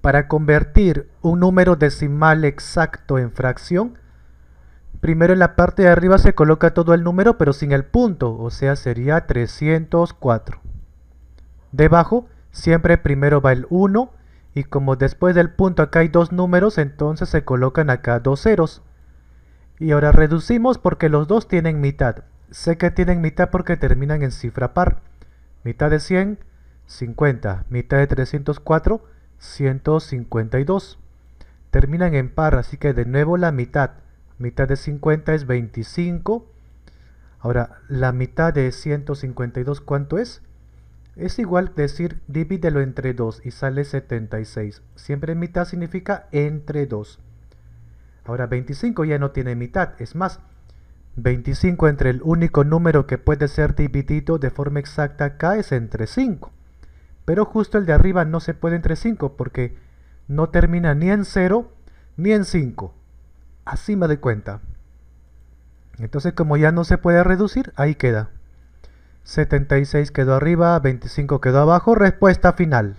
Para convertir un número decimal exacto en fracción, primero en la parte de arriba se coloca todo el número pero sin el punto, o sea sería 304. Debajo siempre primero va el 1 y como después del punto acá hay dos números entonces se colocan acá dos ceros. Y ahora reducimos porque los dos tienen mitad. Sé que tienen mitad porque terminan en cifra par. Mitad de 100, 50. Mitad de 304, 152. Terminan en par, así que de nuevo la mitad. Mitad de 50 es 25. Ahora, la mitad de 152, ¿cuánto es? Es igual decir, divídelo entre 2 y sale 76. Siempre mitad significa entre 2. Ahora, 25 ya no tiene mitad, es más, 25 entre el único número que puede ser dividido de forma exacta acá es entre 5 pero justo el de arriba no se puede entre 5 porque no termina ni en 0 ni en 5. Así me doy cuenta. Entonces como ya no se puede reducir, ahí queda. 76 quedó arriba, 25 quedó abajo, respuesta final.